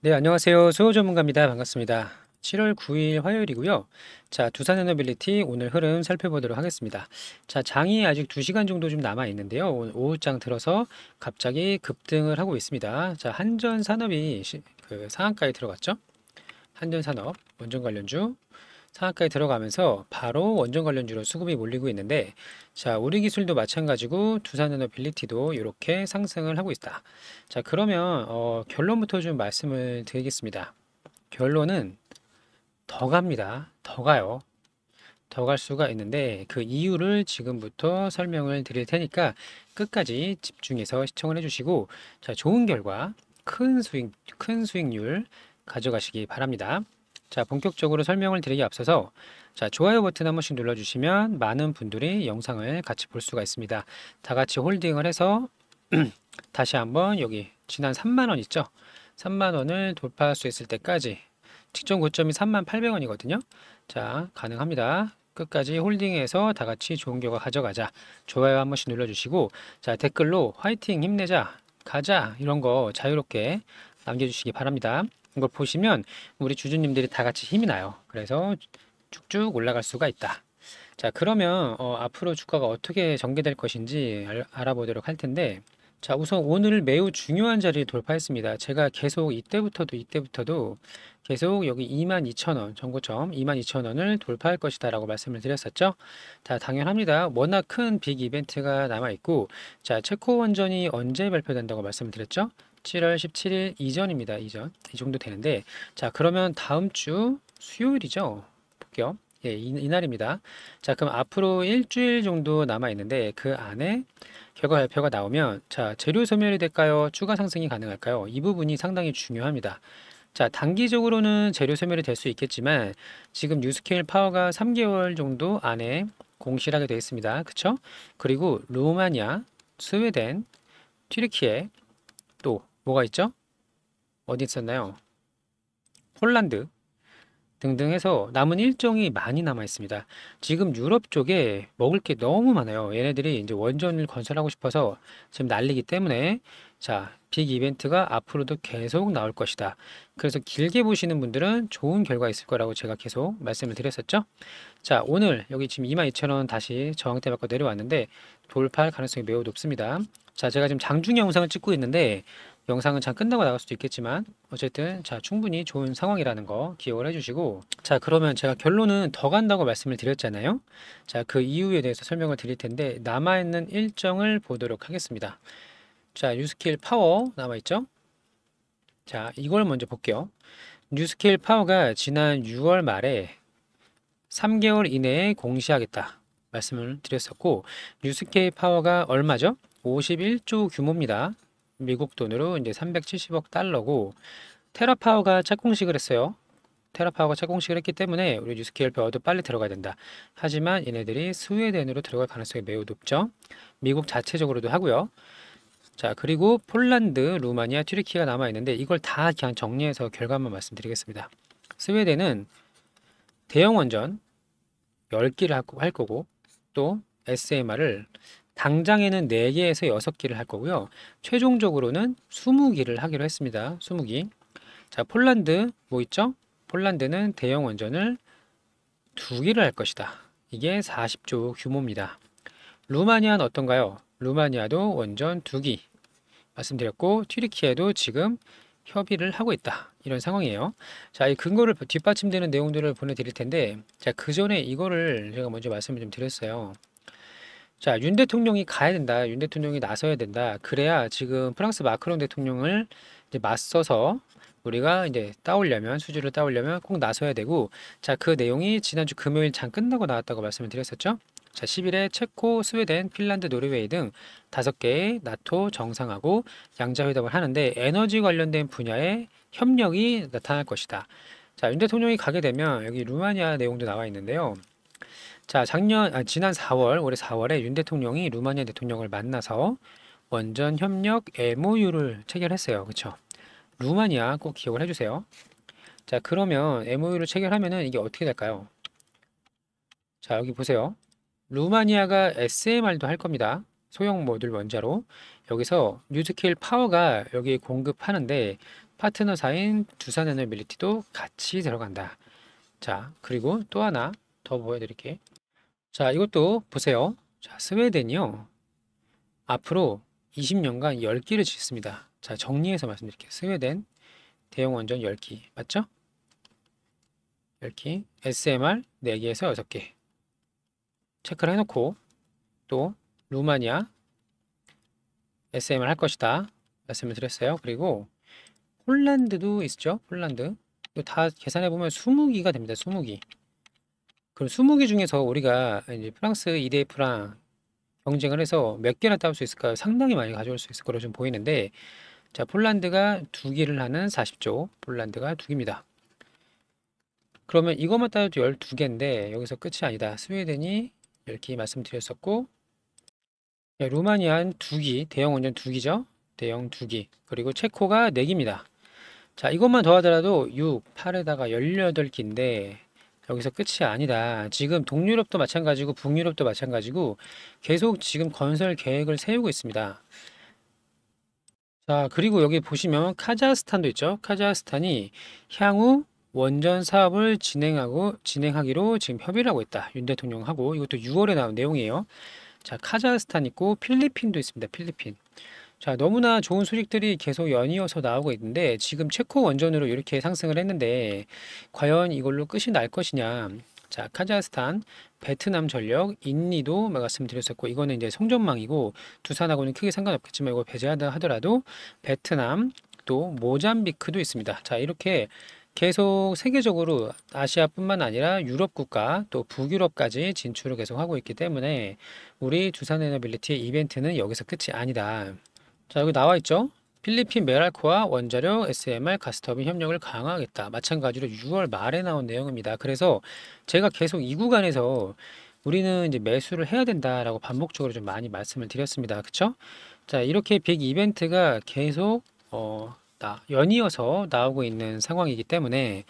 네, 안녕하세요. 수호 전문가입니다. 반갑습니다. 7월 9일 화요일이고요. 자, 두산 에너빌리티 오늘 흐름 살펴보도록 하겠습니다. 자, 장이 아직 2시간 정도 좀 남아 있는데요. 오늘 오후장 들어서 갑자기 급등을 하고 있습니다. 자, 한전산업이 그 상한가에 들어갔죠? 한전산업, 원전 관련주, 상한가에 들어가면서 바로 원전 관련주로 수급이 몰리고 있는데 자 우리 기술도 마찬가지고 두산에너빌리티도 이렇게 상승을 하고 있다. 자 그러면 어, 결론부터 좀 말씀을 드리겠습니다. 결론은 더 갑니다. 더 가요. 더 갈 수가 있는데 그 이유를 지금부터 설명을 드릴 테니까 끝까지 집중해서 시청을 해주시고 자 좋은 결과 큰 수익 큰 수익률 가져가시기 바랍니다. 자, 본격적으로 설명을 드리기 앞서서 자, 좋아요 버튼 한 번씩 눌러주시면 많은 분들이 영상을 같이 볼 수가 있습니다. 다 같이 홀딩을 해서 다시 한번 여기 지난 3만원 있죠? 3만원을 돌파할 수 있을 때까지 직전 고점이 3만 8백원이거든요 자, 가능합니다. 끝까지 홀딩해서 다 같이 좋은 결과 가져가자. 좋아요 한 번씩 눌러주시고 자 댓글로 화이팅 힘내자 가자 이런 거 자유롭게 남겨주시기 바랍니다. 걸 보시면 우리 주주님들이 다 같이 힘이 나요. 그래서 쭉쭉 올라갈 수가 있다. 자 그러면 어, 앞으로 주가가 어떻게 전개될 것인지 알, 알아보도록 할 텐데 자 우선 오늘 매우 중요한 자리를 돌파했습니다 제가 계속 이때부터도 이때부터도 계속 여기 22,000원 전고점 22,000원을 돌파할 것이다 라고 말씀을 드렸었죠 자 당연합니다 워낙 큰 빅 이벤트가 남아있고 자 체코 원전이 언제 발표된다고 말씀을 드렸죠 7월 17일 이전입니다. 이전. 이 정도 되는데 자, 그러면 다음 주 수요일이죠. 볼게요. 예, 이, 이날입니다. 자, 그럼 앞으로 일주일 정도 남아 있는데 그 안에 결과 발표가 나오면 자, 재료 소멸이 될까요? 추가 상승이 가능할까요? 이 부분이 상당히 중요합니다. 자, 단기적으로는 재료 소멸이 될 수 있겠지만 지금 뉴스케일 파워가 3개월 정도 안에 공실하게 되어 있습니다. 그쵸? 그리고 루마니아, 스웨덴, 튀르키예 또 뭐가 있죠? 어디 있었나요? 폴란드 등등 해서 남은 일정이 많이 남아 있습니다. 지금 유럽 쪽에 먹을 게 너무 많아요. 얘네들이 이제 원전을 건설하고 싶어서 지금 난리기 때문에 자, 빅 이벤트가 앞으로도 계속 나올 것이다. 그래서 길게 보시는 분들은 좋은 결과 있을 거라고 제가 계속 말씀을 드렸었죠. 자, 오늘 여기 지금 22,000원 다시 저항대 받고 내려왔는데 돌파할 가능성이 매우 높습니다. 자, 제가 지금 장중 영상을 찍고 있는데 영상은 잘 끝나고 나갈 수도 있겠지만 어쨌든 자 충분히 좋은 상황이라는 거 기억을 해주시고 자 그러면 제가 결론은 더 간다고 말씀을 드렸잖아요 자 그 이유에 대해서 설명을 드릴 텐데 남아있는 일정을 보도록 하겠습니다 자 뉴스킬 파워 남아있죠 자 이걸 먼저 볼게요 뉴스킬 파워가 지난 6월 말에 3개월 이내에 공시하겠다 말씀을 드렸었고 뉴스케이 파워가 얼마죠? 51조 규모입니다. 미국 돈으로 이제 370억 달러고 테라파워가 착공식을 했어요. 테라파워가 착공식을 했기 때문에 우리 뉴스케일 배워도 빨리 들어가야 된다. 하지만 얘네들이 스웨덴으로 들어갈 가능성이 매우 높죠. 미국 자체적으로도 하고요. 자 그리고 폴란드, 루마니아, 튀르키가 남아있는데 이걸 다 그냥 정리해서 결과만 말씀드리겠습니다. 스웨덴은 대형 원전 10기를 할 거고 또 SMR을 당장에는 4개에서 6개를 할 거고요. 최종적으로는 20기를 하기로 했습니다. 20기. 자, 폴란드 뭐 있죠? 폴란드는 대형 원전을 2개를 할 것이다. 이게 40조 규모입니다. 루마니아는 어떤가요? 루마니아도 원전 2기 말씀드렸고 튀르키에도 지금 협의를 하고 있다. 이런 상황이에요. 자, 이 근거를 뒷받침되는 내용들을 보내드릴 텐데, 자, 그 전에 이거를 제가 먼저 말씀을 좀 드렸어요. 자, 윤 대통령이 가야 된다. 윤 대통령이 나서야 된다. 그래야 지금 프랑스 마크롱 대통령을 이제 맞서서 우리가 이제 따오려면 수주를 따오려면 꼭 나서야 되고 자, 그 내용이 지난주 금요일 장 끝나고 나왔다고 말씀을 드렸었죠. 자, 10일에 체코, 스웨덴, 핀란드, 노르웨이 등 다섯 개의 나토 정상하고 양자회담을 하는데 에너지 관련된 분야의 협력이 나타날 것이다. 자, 윤 대통령이 가게 되면 여기 루마니아 내용도 나와 있는데요. 자, 작년 아, 지난 4월 올해 4월에 윤 대통령이 루마니아 대통령을 만나서 원전 협력 MOU를 체결했어요. 그렇죠? 루마니아 꼭 기억을 해주세요. 자, 그러면 MOU를 체결하면은 이게 어떻게 될까요? 자, 여기 보세요. 루마니아가 SMR도 할 겁니다. 소형 모듈 원자로 여기서 뉴스킬 파워가 여기 공급하는데 파트너사인 두산에너빌리티도 같이 들어간다. 자, 그리고 또 하나 더 보여드릴게. 요 자, 이것도 보세요. 자, 스웨덴이요. 앞으로 20년간 10기를 짓습니다. 자, 정리해서 말씀드릴게요. 스웨덴 대형 원전 10기. 맞죠? 10기. SMR 4개에서 6개. 체크를 해놓고 또 루마니아 s m r 할 것이다. 말씀을 드렸어요. 그리고 폴란드도 있죠. 폴란드. 다 계산해보면 20기가 됩니다. 20기. 그럼 20개 중에서 우리가 이제 프랑스 2대 프랑 경쟁을 해서 몇 개나 따올 수 있을까? 요 상당히 많이 가져올 수 있을 거로 좀 보이는데 자, 폴란드가 두 개를 하는 40조. 폴란드가 두 개입니다. 그러면 이것만 따져도 12개인데 여기서 끝이 아니다. 스웨덴이 이렇게 말씀드렸었고 루마니아 한 2기, 대형 원전 두개죠 대형 두 개. 그리고 체코가 네개입니다 자, 이것만 더하더라도 6, 8에다가 1 8개인데 여기서 끝이 아니다. 지금 동유럽도 마찬가지고 북유럽도 마찬가지고 계속 지금 건설 계획을 세우고 있습니다. 자, 그리고 여기 보시면 카자흐스탄도 있죠. 카자흐스탄이 향후 원전 사업을 진행하고 진행하기로 지금 협의를 하고 있다. 윤 대통령하고 이것도 6월에 나온 내용이에요. 자, 카자흐스탄 있고 필리핀도 있습니다. 필리핀. 자, 너무나 좋은 소식들이 계속 연이어서 나오고 있는데 지금 체코 원전으로 이렇게 상승을 했는데 과연 이걸로 끝이 날 것이냐. 자, 카자흐스탄, 베트남 전력, 인니도 말씀드렸었고 이거는 이제 송전망이고 두산하고는 크게 상관없겠지만 이거 배제하다 하더라도 베트남 또 모잠비크도 있습니다. 자, 이렇게 계속 세계적으로 아시아뿐만 아니라 유럽 국가 또 북유럽까지 진출을 계속하고 있기 때문에 우리 두산 에너빌리티의 이벤트는 여기서 끝이 아니다. 자 여기 나와 있죠. 필리핀 메랄코와 원자력 SMR 가스터빈 협력을 강화하겠다. 마찬가지로 6월 말에 나온 내용입니다. 그래서 제가 계속 이 구간에서 우리는 이제 매수를 해야 된다라고 반복적으로 좀 많이 말씀을 드렸습니다. 그쵸? 자 이렇게 빅 이벤트가 계속 어, 나, 연이어서 나오고 있는 상황이기 때문에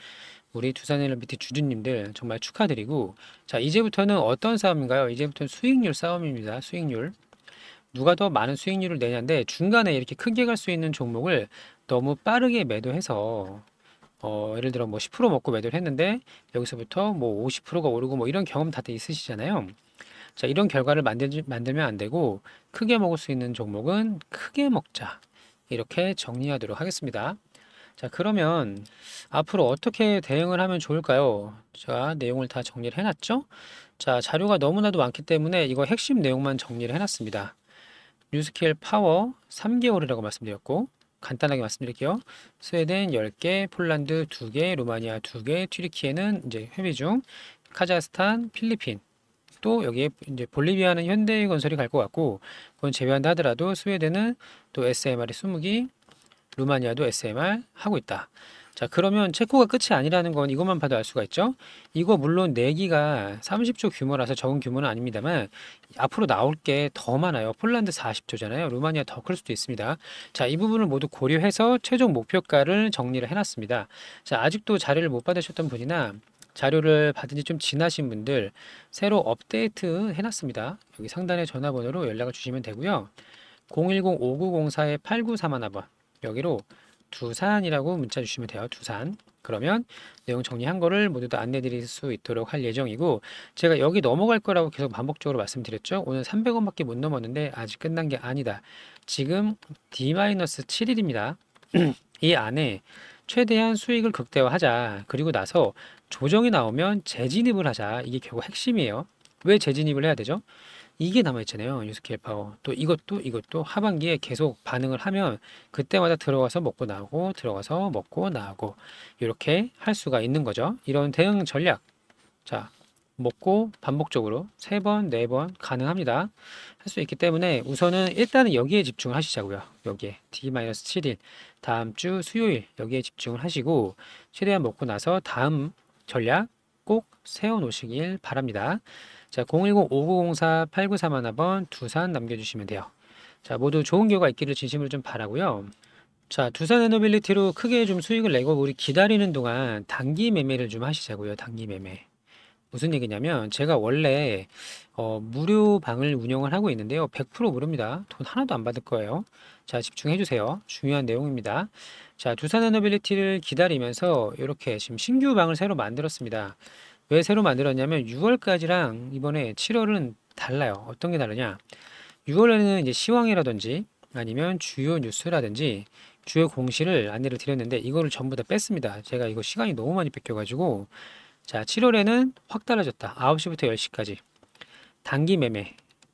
우리 두산일리비에 주주님들 정말 축하드리고 자 이제부터는 어떤 싸움인가요? 이제부터는 수익률 싸움입니다. 수익률 누가 더 많은 수익률을 내냐인데 중간에 이렇게 크게 갈 수 있는 종목을 너무 빠르게 매도해서 어, 예를 들어 뭐 10% 먹고 매도를 했는데 여기서부터 뭐 50%가 오르고 뭐 이런 경험 다들 있으시잖아요. 자, 이런 결과를 만들, 만들면 안 되고 크게 먹을 수 있는 종목은 크게 먹자. 이렇게 정리하도록 하겠습니다. 자, 그러면 앞으로 어떻게 대응을 하면 좋을까요? 제가 내용을 다 정리를 해놨죠? 자, 자료가 너무나도 많기 때문에 이거 핵심 내용만 정리를 해놨습니다. 뉴스케일 파워 3개월이라고 말씀드렸고 간단하게 말씀드릴게요. 스웨덴 10개, 폴란드 2개, 루마니아 2개, 튀르키에는 이제 회비 중, 카자흐스탄, 필리핀, 또 여기에 이제 볼리비아는 현대건설이 갈 것 같고 그건 제외한다 하더라도 스웨덴은 또 SMR이 20기, 루마니아도 SMR 하고 있다. 자 그러면 체코가 끝이 아니라는 건 이것만 봐도 알 수가 있죠. 이거 물론 내기가 30조 규모라서 적은 규모는 아닙니다만 앞으로 나올 게 더 많아요. 폴란드 40조잖아요. 루마니아 더 클 수도 있습니다. 자 이 부분을 모두 고려해서 최종 목표가를 정리를 해놨습니다. 자 아직도 자료를 못 받으셨던 분이나 자료를 받은 지 좀 지나신 분들 새로 업데이트 해놨습니다. 여기 상단에 전화번호로 연락을 주시면 되고요. 010-5904-8931번 여기로 두산이라고 문자 주시면 돼요. 두산. 그러면 내용 정리한 거를 모두 다 안내 드릴 수 있도록 할 예정이고 제가 여기 넘어갈 거라고 계속 반복적으로 말씀드렸죠. 오늘 300원밖에 못 넘었는데 아직 끝난 게 아니다. 지금 D-7일입니다. 이 안에 최대한 수익을 극대화하자. 그리고 나서 조정이 나오면 재진입을 하자. 이게 결국 핵심이에요. 왜 재진입을 해야 되죠? 이게 남아있잖아요. 유스케일 파워. 또 이것도 이것도 하반기에 계속 반응을 하면 그때마다 들어가서 먹고 나오고 들어가서 먹고 나오고 이렇게 할 수가 있는 거죠. 이런 대응 전략. 자, 먹고 반복적으로 세 번, 네 번 가능합니다. 할 수 있기 때문에 우선은 일단은 여기에 집중을 하시자고요. 여기에 D-7일 다음 주 수요일 여기에 집중을 하시고 최대한 먹고 나서 다음 전략 꼭 세워 놓으시길 바랍니다. 자, 010-5904-8931번 두산 남겨주시면 돼요. 자, 모두 좋은 결과 있기를 진심으로 좀 바라고요. 자, 두산 에너빌리티로 크게 좀 수익을 내고 우리 기다리는 동안 단기 매매를 좀 하시자고요. 단기 매매. 무슨 얘기냐면 제가 원래 어, 무료 방을 운영을 하고 있는데요. 100% 무료입니다. 돈 하나도 안 받을 거예요. 자, 집중해 주세요. 중요한 내용입니다. 자, 두산 에너빌리티를 기다리면서 이렇게 지금 신규 방을 새로 만들었습니다. 왜 새로 만들었냐면 6월까지랑 이번에 7월은 달라요. 어떤 게 다르냐? 6월에는 이제 시황이라든지 아니면 주요 뉴스라든지 주요 공시를 안내를 드렸는데 이거를 전부 다 뺐습니다. 제가 이거 시간이 너무 많이 뺏겨가지고 자 7월에는 확 달라졌다. 9시부터 10시까지 단기 매매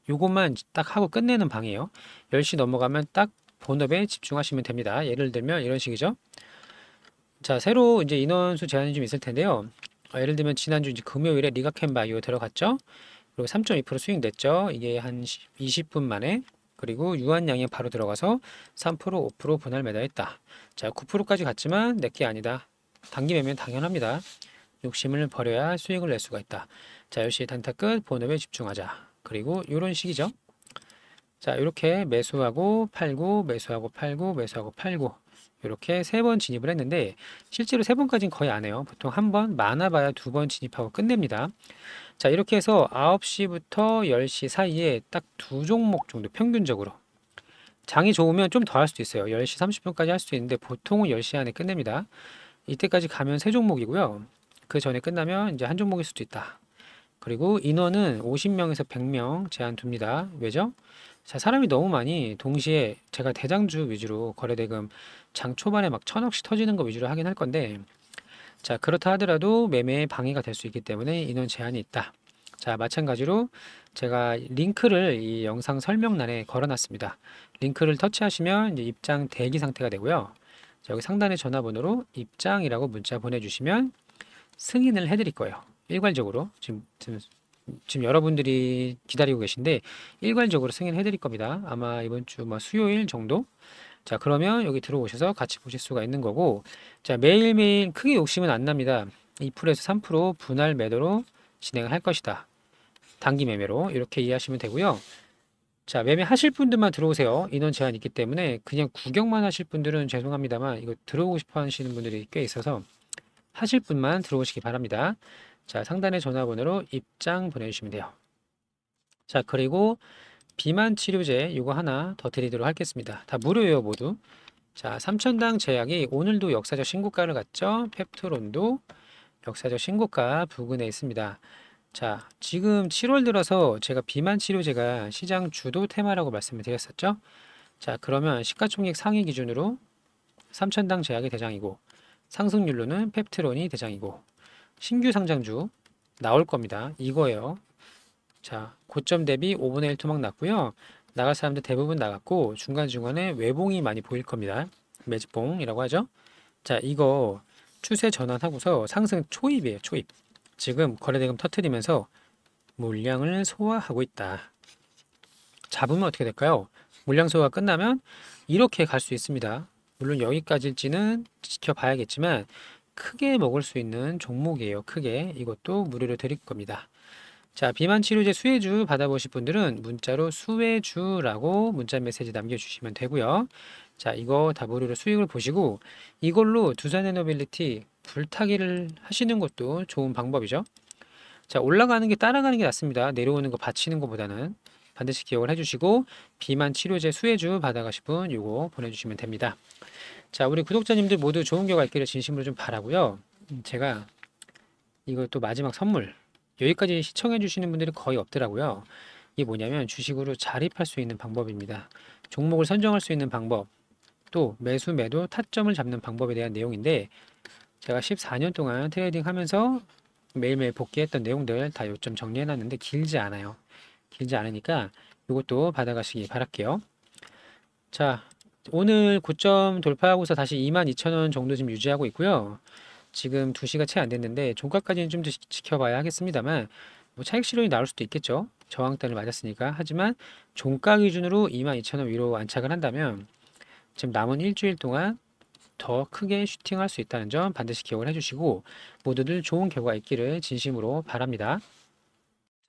요것만 딱 하고 끝내는 방이에요. 10시 넘어가면 딱 본업에 집중하시면 됩니다. 예를 들면 이런 식이죠. 자 새로 이제 인원수 제한이 좀 있을 텐데요. 어, 예를 들면 지난주 이제 금요일에 리가캔 바이오 들어갔죠. 그리고 3.2% 수익 냈죠. 이게 한 10, 20분 만에 그리고 유한양에 바로 들어가서 3% 5% 분할 매달했다자 9%까지 갔지만 내게 아니다. 단기 매매는 당연합니다. 욕심을 버려야 수익을 낼 수가 있다. 자 역시 단타 끝 본업에 집중하자. 그리고 이런 식이죠. 자 이렇게 매수하고 팔고 매수하고 팔고 매수하고 팔고 이렇게 세 번 진입을 했는데 실제로 세 번까지는 거의 안 해요. 보통 한 번 많아봐야 두 번 진입하고 끝냅니다. 자 이렇게 해서 9시부터 10시 사이에 딱 두 종목 정도 평균적으로 장이 좋으면 좀 더 할 수도 있어요. 10시 30분까지 할 수도 있는데 보통은 10시 안에 끝냅니다. 이때까지 가면 세 종목이고요. 그 전에 끝나면 이제 한 종목일 수도 있다. 그리고 인원은 50명에서 100명 제한 둡니다. 왜죠? 사람이 너무 많이 동시에 제가 대장주 위주로 거래대금 장 초반에 막 천억씩 터지는 거 위주로 하긴 할 건데 자 그렇다 하더라도 매매에 방해가 될 수 있기 때문에 인원 제한이 있다. 자 마찬가지로 제가 링크를 이 영상 설명란에 걸어놨습니다. 링크를 터치하시면 이제 입장 대기 상태가 되고요. 자, 여기 상단에 전화번호로 입장이라고 문자 보내주시면 승인을 해드릴 거예요. 일괄적으로 지금, 지금 지금 여러분들이 기다리고 계신데 일괄적으로 승인해 드릴 겁니다. 아마 이번 주 뭐 수요일 정도? 자 그러면 여기 들어오셔서 같이 보실 수가 있는 거고 자 매일매일 크게 욕심은 안 납니다. 2%에서 3% 분할 매도로 진행을 할 것이다. 단기 매매로 이렇게 이해하시면 되고요. 자 매매하실 분들만 들어오세요. 인원 제한 있기 때문에 그냥 구경만 하실 분들은 죄송합니다만 이거 들어오고 싶어 하시는 분들이 꽤 있어서 하실 분만 들어오시기 바랍니다. 자, 상단의 전화번호로 입장 보내주시면 돼요. 자, 그리고 비만 치료제 이거 하나 더 드리도록 하겠습니다. 다 무료예요, 모두. 자, 삼천당 제약이 오늘도 역사적 신고가를 갖죠펩트론도 역사적 신고가 부근에 있습니다. 자, 지금 7월 들어서 제가 비만 치료제가 시장 주도 테마라고 말씀을 드렸었죠. 자, 그러면 시가총액 상위 기준으로 삼천당 제약이 대장이고 상승률로는 펩트론이 대장이고 신규 상장주 나올 겁니다. 이거예요. 자, 고점 대비 5분의 1 토막 났고요. 나갈 사람들 대부분 나갔고 중간중간에 외봉이 많이 보일 겁니다. 매집봉이라고 하죠. 자, 이거 추세 전환하고서 상승 초입이에요. 초입. 지금 거래대금 터뜨리면서 물량을 소화하고 있다. 잡으면 어떻게 될까요? 물량 소화가 끝나면 이렇게 갈 수 있습니다. 물론 여기까지일지는 지켜봐야겠지만 크게 먹을 수 있는 종목이에요. 크게 이것도 무료로 드릴 겁니다. 자 비만 치료제 수혜주 받아보실 분들은 문자로 수혜주라고 문자 메시지 남겨주시면 되고요. 자 이거 다 무료로 수익을 보시고 이걸로 두산에너빌리티 불타기를 하시는 것도 좋은 방법이죠. 자 올라가는 게 따라가는 게 낫습니다. 내려오는 거 받치는 것보다는 반드시 기억을 해주시고 비만 치료제 수혜주 받아가실 분이거 보내주시면 됩니다. 자, 우리 구독자님들 모두 좋은 결과 있기를 진심으로 좀 바라고요. 음, 제가 이것도 마지막 선물 여기까지 시청해 주시는 분들이 거의 없더라고요. 이게 뭐냐면 주식으로 자립할 수 있는 방법입니다. 종목을 선정할 수 있는 방법, 또 매수, 매도, 타점을 잡는 방법에 대한 내용인데 제가 14년 동안 트레이딩 하면서 매일매일 복귀했던 내용들 다 요점 정리해놨는데 길지 않아요. 길지 않으니까 이것도 받아가시기 바랄게요. 자, 오늘 9점 돌파하고서 다시 22,000원 정도 지금 유지하고 있고요. 지금 2시가 채 안 됐는데 종가까지는 좀 더 지켜봐야 하겠습니다만 뭐 차익 실현이 나올 수도 있겠죠. 저항단을 맞았으니까. 하지만 종가 기준으로 22,000원 위로 안착을 한다면 지금 남은 일주일 동안 더 크게 슈팅할 수 있다는 점 반드시 기억을 해주시고 모두들 좋은 결과 있기를 진심으로 바랍니다.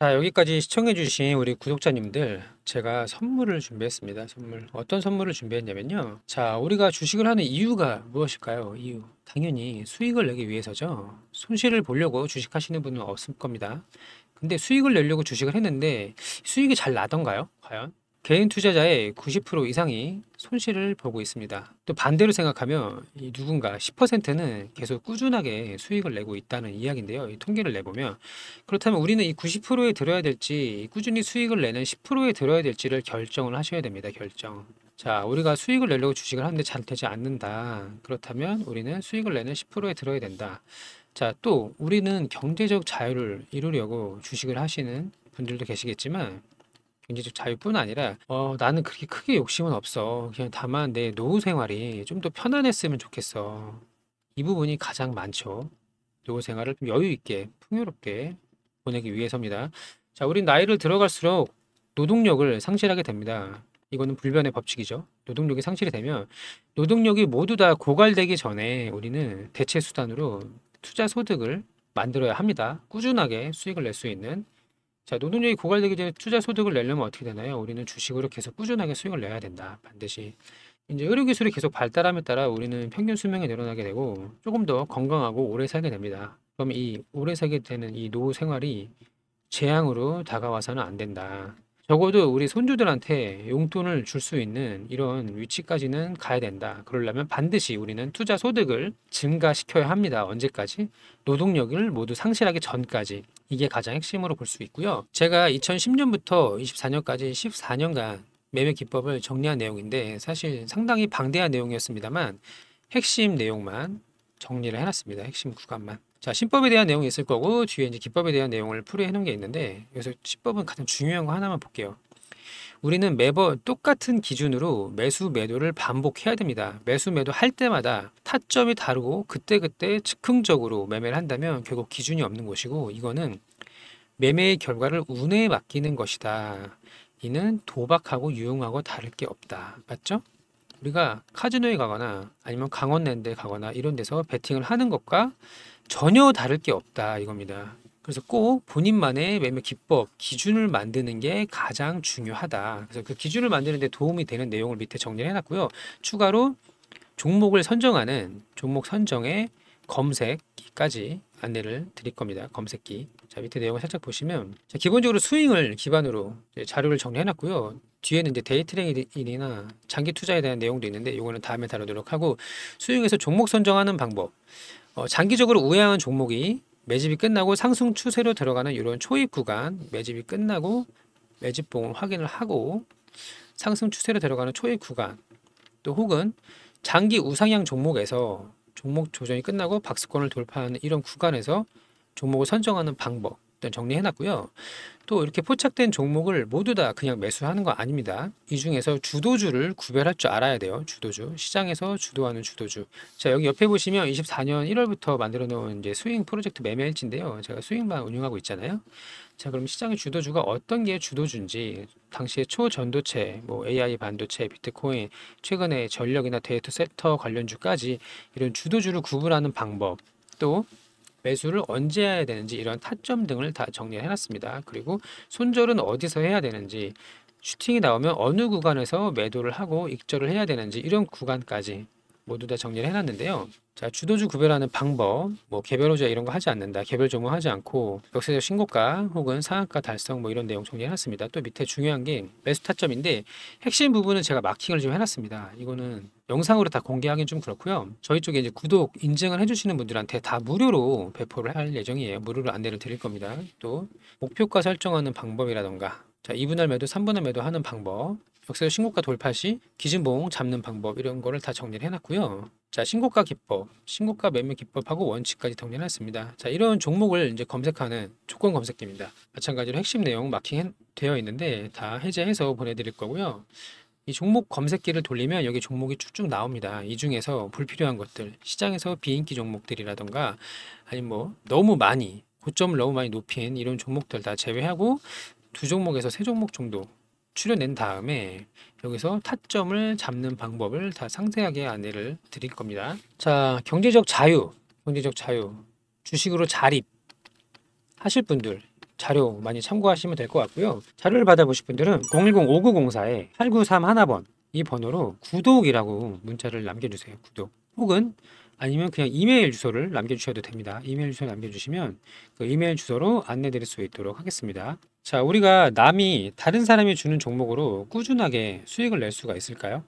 자, 여기까지 시청해주신 우리 구독자님들 제가 선물을 준비했습니다. 선물. 어떤 선물을 준비했냐면요. 자, 우리가 주식을 하는 이유가 무엇일까요? 이유. 당연히 수익을 내기 위해서죠. 손실을 보려고 주식하시는 분은 없을 겁니다. 근데 수익을 내려고 주식을 했는데 수익이 잘 나던가요? 과연? 개인 투자자의 90% 이상이 손실을 보고 있습니다. 또 반대로 생각하면 누군가 10%는 계속 꾸준하게 수익을 내고 있다는 이야기인데요. 이 통계를 내보면 그렇다면 우리는 이 90%에 들어야 될지 꾸준히 수익을 내는 10%에 들어야 될지를 결정을 하셔야 됩니다. 결정. 자, 우리가 수익을 내려고 주식을 하는데 잘 되지 않는다. 그렇다면 우리는 수익을 내는 10%에 들어야 된다. 자, 또 우리는 경제적 자유를 이루려고 주식을 하시는 분들도 계시겠지만 경제적 자유뿐 아니라 어, 나는 그렇게 크게 욕심은 없어. 그냥 다만 내 노후 생활이 좀 더 편안했으면 좋겠어. 이 부분이 가장 많죠. 노후 생활을 여유 있게 풍요롭게 보내기 위해서입니다. 자, 우린 나이를 들어갈수록 노동력을 상실하게 됩니다. 이거는 불변의 법칙이죠. 노동력이 상실이 되면 노동력이 모두 다 고갈되기 전에 우리는 대체 수단으로 투자 소득을 만들어야 합니다. 꾸준하게 수익을 낼 수 있는 자, 노동력이 고갈되기 전에 투자 소득을 내려면 어떻게 되나요? 우리는 주식으로 계속 꾸준하게 수익을 내야 된다. 반드시. 이제 의료기술이 계속 발달함에 따라 우리는 평균 수명이 늘어나게 되고 조금 더 건강하고 오래 살게 됩니다. 그럼 이 오래 살게 되는 이 노후 생활이 재앙으로 다가와서는 안 된다. 적어도 우리 손주들한테 용돈을 줄 수 있는 이런 위치까지는 가야 된다. 그러려면 반드시 우리는 투자 소득을 증가시켜야 합니다. 언제까지? 노동력을 모두 상실하기 전까지. 이게 가장 핵심으로 볼 수 있고요. 제가 2010년부터 24년까지 14년간 매매 기법을 정리한 내용인데 사실 상당히 방대한 내용이었습니다만 핵심 내용만 정리를 해놨습니다. 핵심 구간만. 자, 신법에 대한 내용이 있을 거고 뒤에 이제 기법에 대한 내용을 풀이해 놓은 게 있는데 여기서 신법은 가장 중요한 거 하나만 볼게요. 우리는 매번 똑같은 기준으로 매수 매도를 반복해야 됩니다. 매수 매도 할 때마다 타점이 다르고 그때그때 즉흥적으로 매매를 한다면 결국 기준이 없는 것이고 이거는 매매의 결과를 운에 맡기는 것이다. 이는 도박하고 유용하고 다를 게 없다. 맞죠? 우리가 카지노에 가거나 아니면 강원랜드에 가거나 이런 데서 베팅을 하는 것과 전혀 다를 게 없다 이겁니다. 그래서 꼭 본인만의 매매 기법, 기준을 만드는 게 가장 중요하다. 그래서 그 기준을 만드는데 도움이 되는 내용을 밑에 정리를 해놨고요. 추가로 종목을 선정하는 종목 선정의 검색기까지 안내를 드릴 겁니다. 검색기. 자, 밑에 내용을 살짝 보시면 자, 기본적으로 스윙을 기반으로 자료를 정리해놨고요. 뒤에는 이제 데이트레이딩이나 장기 투자에 대한 내용도 있는데 이거는 다음에 다루도록 하고 수익에서 종목 선정하는 방법 어, 장기적으로 우회하는 종목이 매집이 끝나고 상승 추세로 들어가는 이런 초입 구간 매집이 끝나고 매집봉을 확인을 하고 상승 추세로 들어가는 초입 구간 또 혹은 장기 우상향 종목에서 종목 조정이 끝나고 박스권을 돌파하는 이런 구간에서 종목을 선정하는 방법 일단 정리해놨고요. 또 이렇게 포착된 종목을 모두 다 그냥 매수하는 거 아닙니다. 이 중에서 주도주를 구별할 줄 알아야 돼요. 주도주. 시장에서 주도하는 주도주. 자, 여기 옆에 보시면 24년 1월부터 만들어 놓은 이제 스윙 프로젝트 매매 일지인데요. 제가 스윙만 운영하고 있잖아요. 자, 그럼 시장의 주도주가 어떤 게 주도주인지 당시에 초전도체, 뭐 AI 반도체, 비트코인, 최근에 전력이나 데이터 섹터 관련주까지 이런 주도주를 구분하는 방법, 또 매수를 언제 해야 되는지 이런 타점 등을 다 정리해놨습니다. 그리고 손절은 어디서 해야 되는지 슈팅이 나오면 어느 구간에서 매도를 하고 익절을 해야 되는지 이런 구간까지 모두 다 정리를 해놨는데요. 자, 주도주 구별하는 방법, 뭐 개별 호주 이런 거 하지 않는다, 개별 종목하지 않고 역세적 신고가 혹은 상한가 달성 뭐 이런 내용 정리해놨습니다. 또 밑에 중요한 게 매수 타점인데 핵심 부분은 제가 마킹을 좀 해놨습니다. 이거는 영상으로 다공개하기는좀 그렇고요. 저희 쪽에 이제 구독 인증을 해주시는 분들한테 다 무료로 배포를 할 예정이에요. 무료로 안내를 드릴 겁니다. 또 목표가 설정하는 방법이라던가 자, 2분할 매도, 3분할 매도 하는 방법, 역사적 신고가 돌파 시 기준봉 잡는 방법 이런 거를 다 정리를 해놨고요. 자 신고가 기법, 신고가 매매 기법하고 원칙까지 정리를했습니다자 이런 종목을 이제 검색하는 조건 검색기입니다. 마찬가지로 핵심 내용 마킹되어 있는데 다 해제해서 보내드릴 거고요. 이 종목 검색기를 돌리면 여기 종목이 쭉쭉 나옵니다. 이 중에서 불필요한 것들, 시장에서 비인기 종목들이라던가 아니면 뭐 너무 많이 고점을 너무 많이 높인 이런 종목들 다 제외하고 두 종목에서 세 종목 정도 추려낸 다음에 여기서 타점을 잡는 방법을 다 상세하게 안내를 드릴 겁니다. 자, 경제적 자유, 경제적 자유, 주식으로 자립 하실 분들 자료 많이 참고하시면 될 것 같고요. 자료를 받아보실 분들은 010-5904-8931번 이 번호로 구독이라고 문자를 남겨주세요. 구독 혹은 아니면 그냥 이메일 주소를 남겨주셔도 됩니다. 이메일 주소 남겨주시면 그 이메일 주소로 안내드릴 수 있도록 하겠습니다. 자, 우리가 남이 다른 사람이 주는 종목으로 꾸준하게 수익을 낼 수가 있을까요?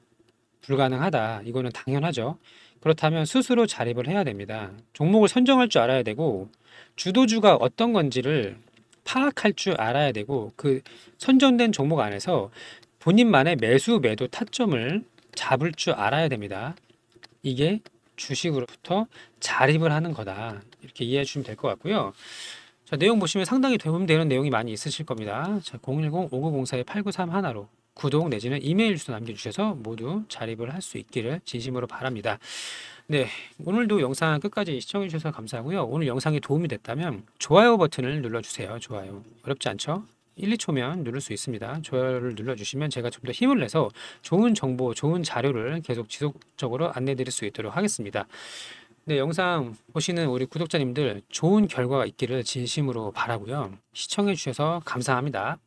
불가능하다. 이거는 당연하죠. 그렇다면 스스로 자립을 해야 됩니다. 종목을 선정할 줄 알아야 되고 주도주가 어떤 건지를 파악할 줄 알아야 되고 그 선정된 종목 안에서 본인만의 매수 매도 타점을 잡을 줄 알아야 됩니다. 이게 주식으로부터 자립을 하는 거다. 이렇게 이해해 주시면 될 것 같고요. 자, 내용 보시면 상당히 도움되는 내용이 많이 있으실 겁니다. 자, 010-5904-8931로 구독 내지는 이메일 주소 남겨주셔서 모두 자립을 할 수 있기를 진심으로 바랍니다. 네, 오늘도 영상 끝까지 시청해 주셔서 감사하고요. 오늘 영상이 도움이 됐다면 좋아요 버튼을 눌러주세요. 좋아요. 어렵지 않죠? 1, 2초면 누를 수 있습니다. 조회를 눌러주시면 제가 좀 더 힘을 내서 좋은 정보, 좋은 자료를 계속 지속적으로 안내드릴 수 있도록 하겠습니다. 네, 영상 보시는 우리 구독자님들 좋은 결과가 있기를 진심으로 바라고요. 시청해주셔서 감사합니다.